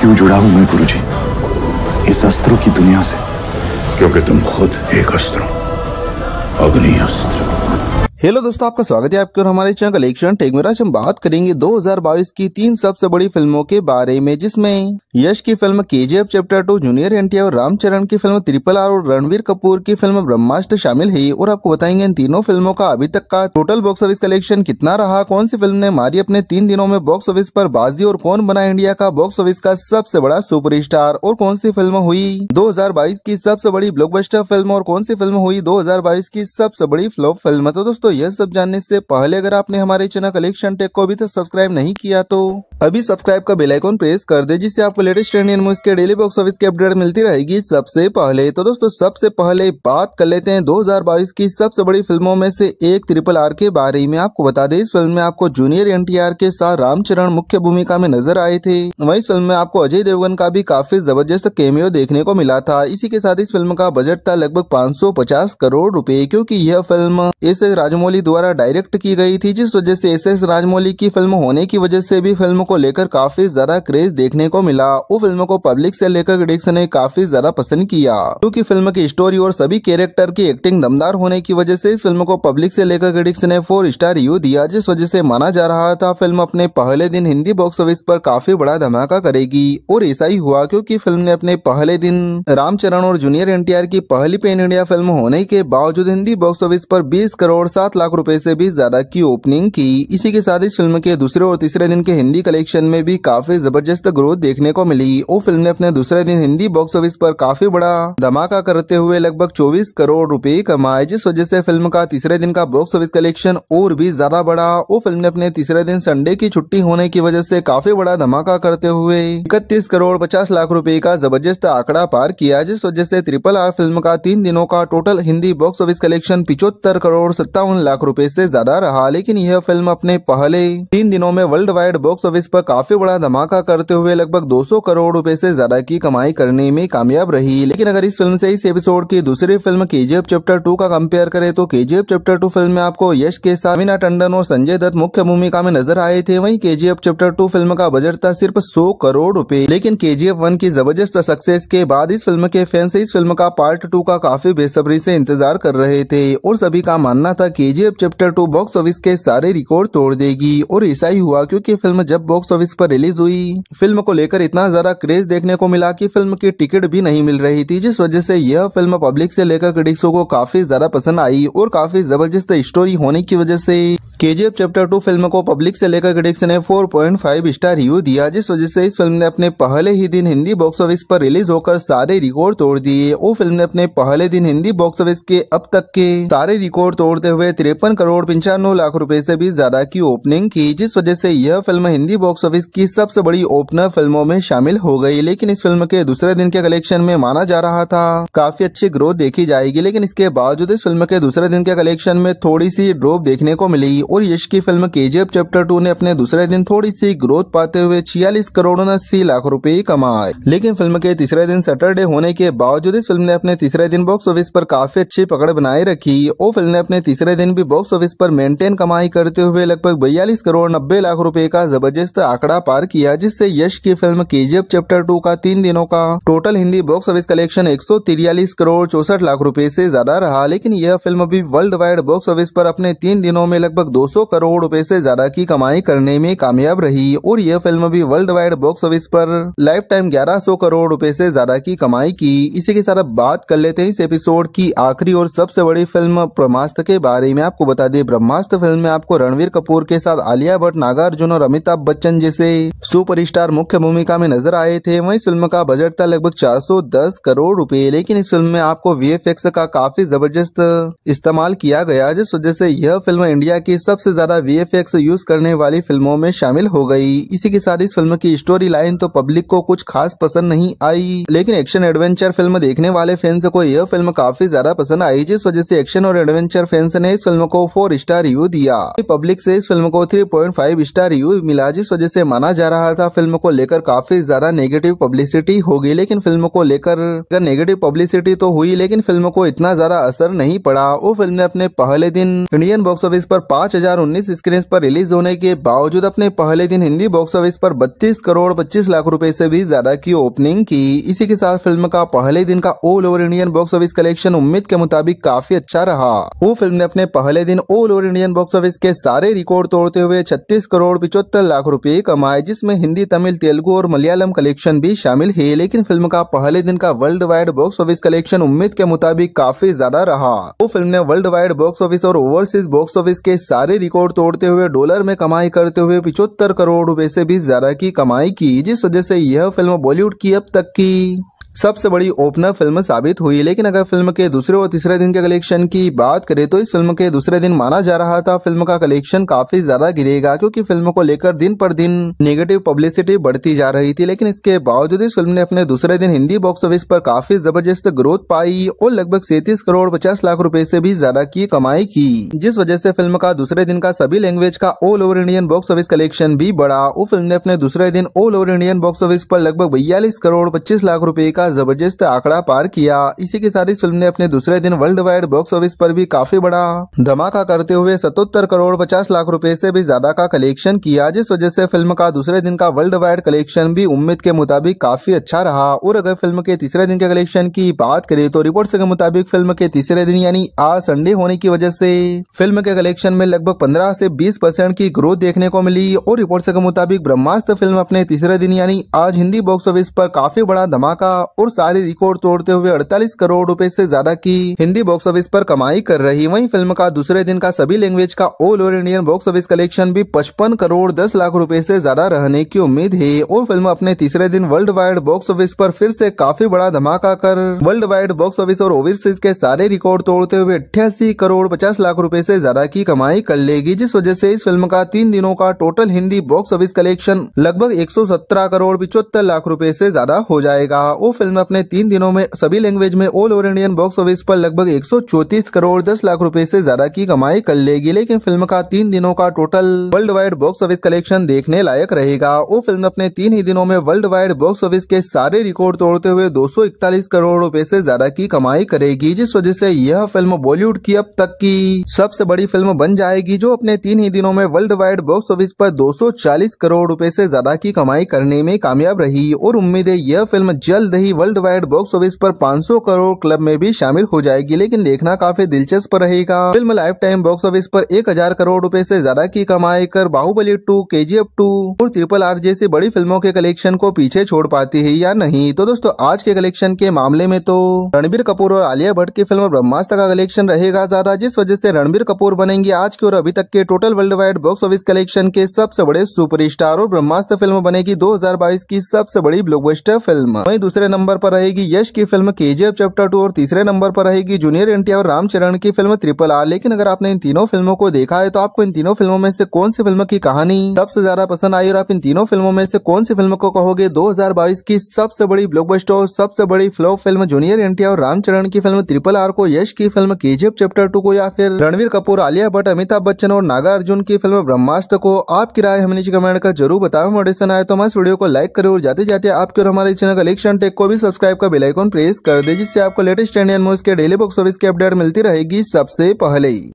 क्यों जुड़ा हूं मैं गुरु जी इस अस्त्रों की दुनिया से क्योंकि तुम खुद एक अस्त्र हो अग्नि अस्त्र हेलो दोस्तों आपका स्वागत है आपके और हमारे चैनल कलेक्शन टेक में हम बात करेंगे 2022 की तीन सबसे बड़ी फिल्मों के बारे में जिसमें यश की फिल्म KGF chapter two junior NTR और रामचरण की फिल्म त्रिपल आर और रणवीर कपूर की फिल्म ब्रह्मास्त्र शामिल है और आपको बताएंगे इन तीनों फिल्मों का अभी तक का टोटल बॉक्स ऑफिस कलेक्शन कितना रहा कौन सी फिल्म ने मारी अपने तीन दिनों में बॉक्स ऑफिस पर बाजी और कौन बना इंडिया का बॉक्स ऑफिस का सबसे बड़ा सुपर और कौन सी फिल्म हुई दो की सबसे बड़ी ब्लॉक फिल्म और कौन सी फिल्म हुई दो की सबसे बड़ी फ्लॉप फिल्म तो दोस्तों दोस्तों यह सब जानने से पहले अगर आपने हमारे चैनल कलेक्शन टेक को अभी तक सब्सक्राइब नहीं किया तो अभी सब्सक्राइब का बेल आइकन प्रेस कर दे जिससे आपको लेटेस्ट इंडियन मूवीज के डेली बॉक्स ऑफिस की अपडेट मिलती रहेगी सबसे पहले तो दोस्तों सबसे पहले बात कर लेते हैं 2022 की सबसे बड़ी फिल्मों में से एक ट्रिपल आर के बारे में आपको बता दें इस फिल्म में आपको जूनियर एन के साथ रामचरण मुख्य भूमिका में नजर आए थे वही इस फिल्म में आपको अजय देवगन का भी काफी जबरदस्त केमियो देखने को मिला था इसी के साथ इस फिल्म का बजट था लगभग 550 करोड़ रूपए क्यूँकी यह फिल्म एस एस राजमौली द्वारा डायरेक्ट की गयी थी जिस वजह से एस एस राजमौली की फिल्म होने की वजह से भी फिल्म को लेकर काफी ज्यादा क्रेज देखने को मिला वो फिल्म को पब्लिक से लेकर क्रिटिक्स ने काफी ज्यादा पसंद किया क्योंकि फिल्म की स्टोरी और सभी कैरेक्टर की एक्टिंग दमदार होने की वजह से इस फिल्म को पब्लिक से लेकर क्रिटिक्स ने फोर स्टार रिव्यू दिया जिस वजह से माना जा रहा था फिल्म अपने पहले दिन हिंदी बॉक्स ऑफिस पर काफी बड़ा धमाका करेगी और ऐसा ही हुआ क्योंकि फिल्म ने अपने पहले दिन रामचरण और जूनियर एनटीआर की पहली पेन इंडिया फिल्म होने के बावजूद हिंदी बॉक्स ऑफिस पर 20 करोड़ 7 लाख रुपए से भी ज्यादा की ओपनिंग की इसी के साथ इस फिल्म के दूसरे और तीसरे दिन के हिंदी कलेक्शन कलेक्शन में भी काफी जबरदस्त ग्रोथ देखने को मिली वो फिल्म ने अपने दूसरे दिन हिंदी बॉक्स ऑफिस पर काफी बड़ा धमाका करते हुए लगभग 24 करोड़ रुपए कमाए जिस वजह से फिल्म का तीसरे दिन का बॉक्स ऑफिस कलेक्शन और भी ज्यादा बढ़ा वो फिल्म ने अपने तीसरे दिन संडे की छुट्टी होने की वजह से काफी बड़ा धमाका करते हुए इकतीस करोड़ पचास लाख रूपए का जबरदस्त आंकड़ा पार किया जिस वजह से ट्रिपल आर फिल्म का तीन दिनों का total Hindi box office collection पिछहत्तर करोड़ सत्तावन लाख रूपए ऐसी ज्यादा रहा लेकिन यह फिल्म अपने पहले तीन दिनों में वर्ल्ड वाइड बॉक्स ऑफिस पर काफी बड़ा धमाका करते हुए लगभग 200 करोड़ रुपए से ज्यादा की कमाई करने में कामयाब रही लेकिन अगर इस फिल्म से इस एपिसोड की दूसरी फिल्म के चैप्टर टू का कंपेयर करें तो के चैप्टर टू फिल्म में आपको यश के साथ मीना टंडन और संजय दत्त मुख्य भूमिका में नजर आए थे वही के चैप्टर टू फिल्म का बजट था सिर्फ सौ करोड़ रूपए लेकिन के वन की जबरदस्त सक्सेस के बाद इस फिल्म के फैंस इस फिल्म का पार्ट टू का काफी बेसब्री से इंतजार कर रहे थे और सभी का मानना था KGF chapter two box office के सारे रिकॉर्ड तोड़ देगी और ऐसा ही हुआ क्योंकि फिल्म जब बॉक्स बॉक्स ऑफिस पर रिलीज हुई फिल्म को लेकर इतना ज्यादा क्रेज देखने को मिला कि फिल्म की टिकट भी नहीं मिल रही थी जिस वजह से यह फिल्म पब्लिक से लेकर क्रिटिक्सों को काफी ज्यादा पसंद आई और काफी जबरदस्त स्टोरी होने की वजह से केजीएफ चैप्टर टू फिल्म को पब्लिक से लेकर क्रिटिक्स ने 4.5 स्टार रिव्यू दिया जिस वजह से इस फिल्म ने अपने पहले ही दिन हिंदी बॉक्स ऑफिस पर रिलीज होकर सारे रिकॉर्ड तोड़ दिए वो फिल्म ने अपने पहले दिन हिंदी बॉक्स ऑफिस के अब तक के सारे रिकॉर्ड तोड़ते हुए तिरपन करोड़ पंचानवे लाख रूपए ऐसी भी ज्यादा की ओपनिंग की जिस वजह से यह फिल्म हिंदी बॉक्स ऑफिस की सबसे बड़ी ओपनर फिल्मों में शामिल हो गयी लेकिन इस फिल्म के दूसरे दिन के कलेक्शन में माना जा रहा था काफी अच्छी ग्रोथ देखी जाएगी लेकिन इसके बावजूद इस फिल्म के दूसरे दिन के कलेक्शन में थोड़ी सी ड्रॉप देखने को मिली और यश की फिल्म एफ चैप्टर टू ने अपने दूसरे दिन थोड़ी सी ग्रोथ पाते हुए छियालीस करोड़ अस्सी लाख रूपए कमाए लेकिन फिल्म के तीसरे दिन सैटरडे होने के बावजूद इस फिल्म ने अपने तीसरे दिन बॉक्स ऑफिस पर काफी अच्छी पकड़ बनाए रखी और फिल्म ने अपने तीसरे दिन भी बॉक्स ऑफिस पर मेंटेन कमाई करते हुए लगभग बयालीस करोड़ नब्बे लाख रूपए का जबरदस्त आंकड़ा पार किया जिससे यश की फिल्म केजीएफ चैप्टर टू का तीन दिनों का total Hindi box office collection एक करोड़ चौसठ लाख रूपए ऐसी ज्यादा रहा लेकिन यह फिल्म भी वर्ल्ड वाइड बॉक्स ऑफिस पर अपने तीन दिनों में लगभग 200 करोड़ रुपए से ज्यादा की कमाई करने में कामयाब रही और यह फिल्म भी वर्ल्ड वाइड बॉक्स ऑफिस पर लाइफ टाइम सौ करोड़ रुपए से ज्यादा की कमाई की इसी के साथ बात कर लेते हैं इस एपिसोड की आखिरी और सबसे बड़ी फिल्म ब्रह्मास्त्र के बारे में आपको बता दें ब्रह्मास्त्र फिल्म में आपको रणवीर कपूर के साथ आलिया भट्ट नागार्जुन और अमिताभ बच्चन जैसे सुपर मुख्य भूमिका में नजर आए थे वही फिल्म का बजट था लगभग चार करोड़ रूपए लेकिन इस फिल्म में आपको वी का काफी जबरदस्त इस्तेमाल किया गया जिस वजह से यह फिल्म इंडिया की सबसे ज्यादा वीएफएक्स यूज करने वाली फिल्मों में शामिल हो गई इसी के साथ इस फिल्म की स्टोरी लाइन तो पब्लिक को कुछ खास पसंद नहीं आई लेकिन एक्शन एडवेंचर फिल्म देखने वाले फैंस को यह फिल्म काफी ज्यादा पसंद आई जिस वजह से एक्शन और एडवेंचर फैंस ने इस फिल्म को फोर स्टार रिव्यू दिया पब्लिक से इस फिल्म को फाइव स्टार रिव्यू मिला जिस वजह से माना जा रहा था फिल्म को लेकर काफी ज्यादा नेगेटिव पब्लिसिटी होगी लेकिन फिल्म को लेकर नेगेटिव पब्लिसिटी तो हुई लेकिन फिल्म को इतना ज्यादा असर नहीं पड़ा वो फिल्म ने अपने पहले दिन इंडियन बॉक्स ऑफिस पर पाँच 2019 स्क्रीन पर रिलीज होने के बावजूद अपने पहले दिन हिंदी बॉक्स ऑफिस पर 32 करोड़ 25 लाख रुपए से भी ज्यादा की ओपनिंग की इसी के साथ फिल्म का पहले दिन का all over Indian box office collection उम्मीद के मुताबिक काफी अच्छा रहा वो फिल्म ने अपने पहले दिन all over Indian box office के सारे रिकॉर्ड तोड़ते हुए छत्तीस करोड़ पिछहत्तर लाख रूपए कमाए जिसमें हिंदी तमिल तेलुगु और मलयालम कलेक्शन भी शामिल है लेकिन फिल्म का पहले दिन का worldwide box office collection उम्मीद के मुताबिक काफी ज्यादा रहा वो फिल्म ने वर्ल्ड वाइड बॉक्स ऑफिस और ओवरसीज बॉक्स ऑफिस के साथ सारे रिकॉर्ड तोड़ते हुए डॉलर में कमाई करते हुए पिछहत्तर करोड़ रुपए से भी ज्यादा की कमाई की जिस वजह से यह फिल्म बॉलीवुड की अब तक की सबसे बड़ी ओपनर फिल्म साबित हुई लेकिन अगर फिल्म के दूसरे और तीसरे दिन के कलेक्शन की बात करें तो इस फिल्म के दूसरे दिन माना जा रहा था फिल्म का कलेक्शन काफी ज्यादा गिरेगा क्योंकि फिल्म को लेकर दिन पर दिन नेगेटिव पब्लिसिटी बढ़ती जा रही थी लेकिन इसके बावजूद इस फिल्म ने अपने दूसरे दिन हिंदी बॉक्स ऑफिस पर काफी जबरदस्त ग्रोथ पाई और लगभग सैतीस करोड़ पचास लाख रूपए ऐसी भी ज्यादा की कमाई की जिस वजह ऐसी फिल्म का दूसरे दिन का सभी लैंग्वेज का all over Indian box office collection भी बढ़ा वो फिल्म ने अपने दूसरे दिन all over Indian box office आरोप लगभग बयालीस करोड़ पच्चीस लाख रूपए का का जबरदस्त आंकड़ा पार किया इसी के साथ इस फिल्म ने अपने दूसरे दिन वर्ल्ड वाइड बॉक्स ऑफिस पर भी काफी बड़ा धमाका करते हुए सतोत्तर करोड़ पचास लाख रूपए से भी ज्यादा का कलेक्शन किया जिस वजह से फिल्म का दूसरे दिन का वर्ल्ड वाइड कलेक्शन भी उम्मीद के मुताबिक काफी अच्छा रहा और अगर फिल्म के तीसरे दिन के कलेक्शन की बात करे तो रिपोर्ट के मुताबिक फिल्म के तीसरे दिन यानी आज संडे होने की वजह से फिल्म के कलेक्शन में लगभग पंद्रह से बीस परसेंट की ग्रोथ देखने को मिली और रिपोर्ट के मुताबिक ब्रह्मास्त्र फिल्म अपने तीसरे दिन यानी आज हिंदी बॉक्स ऑफिस पर काफी बड़ा धमाका और सारे रिकॉर्ड तोड़ते हुए अड़तालीस करोड़ रूपए ऐसी ज्यादा की हिंदी बॉक्स ऑफिस आरोप कमाई कर रही वही फिल्म का दूसरे दिन का सभी लैंग्वेज का all over Indian box office collection भी पचपन करोड़ दस लाख रूपए ऐसी ज्यादा रहने की उम्मीद है और फिल्म अपने तीसरे दिन वर्ल्ड वाइड बॉक्स ऑफिस आरोप फिर ऐसी काफी बड़ा धमाका कर वर्ल्ड वाइड बॉक्स ऑफिस और ओवरसीज के सारे रिकॉर्ड तोड़ते हुए अठासी करोड़ पचास लाख रूपए ऐसी ज्यादा की कमाई कर लेगी जिस वजह ऐसी इस फिल्म का तीन दिनों का total Hindi box office collection लगभग 117 करोड़ पिछहत्तर लाख रूपए से ज्यादा हो जाएगा और फिल्म अपने तीन दिनों में सभी लैंग्वेज में all over Indian box office पर लगभग एक करोड़ दस लाख रुपए से ज्यादा की कमाई कर लेगी लेकिन फिल्म का तीन दिनों का total worldwide box office collection देखने लायक रहेगा वो फिल्म अपने तीन ही दिनों में वर्ल्ड वाइड बॉक्स ऑफिस के सारे रिकॉर्ड तोड़ते हुए दो करोड़ रूपए ऐसी ज्यादा की कमाई करेगी जिस वजह ऐसी यह फिल्म बॉलीवुड की अब तक की सबसे बड़ी फिल्म बन जाएगी जो अपने तीन ही दिनों में वर्ल्ड वाइड बॉक्स ऑफिस पर 240 करोड़ रुपए से ज्यादा की कमाई करने में कामयाब रही और उम्मीद है यह फिल्म जल्द ही की वर्ल्ड वाइड बॉक्स ऑफिस पर 500 करोड़ क्लब में भी शामिल हो जाएगी लेकिन देखना काफी दिलचस्प रहेगा फिल्म लाइफ टाइम बॉक्स ऑफिस पर 1000 करोड़ रुपए से ज्यादा की कमाई कर Baahubali two K G two और ट्रिपल आर जैसी बड़ी फिल्मों के कलेक्शन को पीछे छोड़ पाती है या नहीं तो दोस्तों आज के कलेक्शन के मामले में तो रणबीर कपूर और आलिया भट्ट की फिल्म ब्रह्मास्त्र का कलेक्शन रहेगा ज्यादा जिस वजह ऐसी रणबीर कपूर बनेंगे आज के और अभी तक के total worldwide box office collection के सबसे बड़े सुपर और ब्रह्मास्त्र फिल्म बनेगी दो की सबसे बड़ी ब्लॉकबस्टर फिल्म वही दूसरे नंबर नंबर पर रहेगी यश की फिल्म के चैप्टर टू और तीसरे नंबर पर रहेगी जूनियर एनटीआर और रामचरण की फिल्म ट्रिपल आर लेकिन अगर आपने इन तीनों फिल्मों को देखा है तो आपको इन तीनों फिल्मों में से कौन सी फिल्म की कहानी सबसे ज्यादा पसंद आई और आप इन तीनों फिल्मों में से कौन सी फिल्म को कहोगे दो की सबसे बड़ी ब्लॉक और सबसे बड़ी फ्लो फिल्म जूनियर एनटीआर और रामचरण की फिल्म ट्रिपल आर को यश की फिल्म के चैप्टर टू को या फिर रणवीर कपूर आलिया भट्ट अमिताभ बच्चन और नागा अर्जुन की फिल्म ब्रह्मास्त्र को आपकी राय हमें नीचे कमेंट कर जरूर बताओ मोडिसन आए तो हमारे वीडियो को लाइक करें और जाते जाते आपके और हमारे चैनल का टेक को भी सब्सक्राइब का बेल आइकन प्रेस कर दे जिससे आपको लेटेस्ट इंडियन न्यूज के डेली बॉक्स ऑफिस की अपडेट मिलती रहेगी सबसे पहले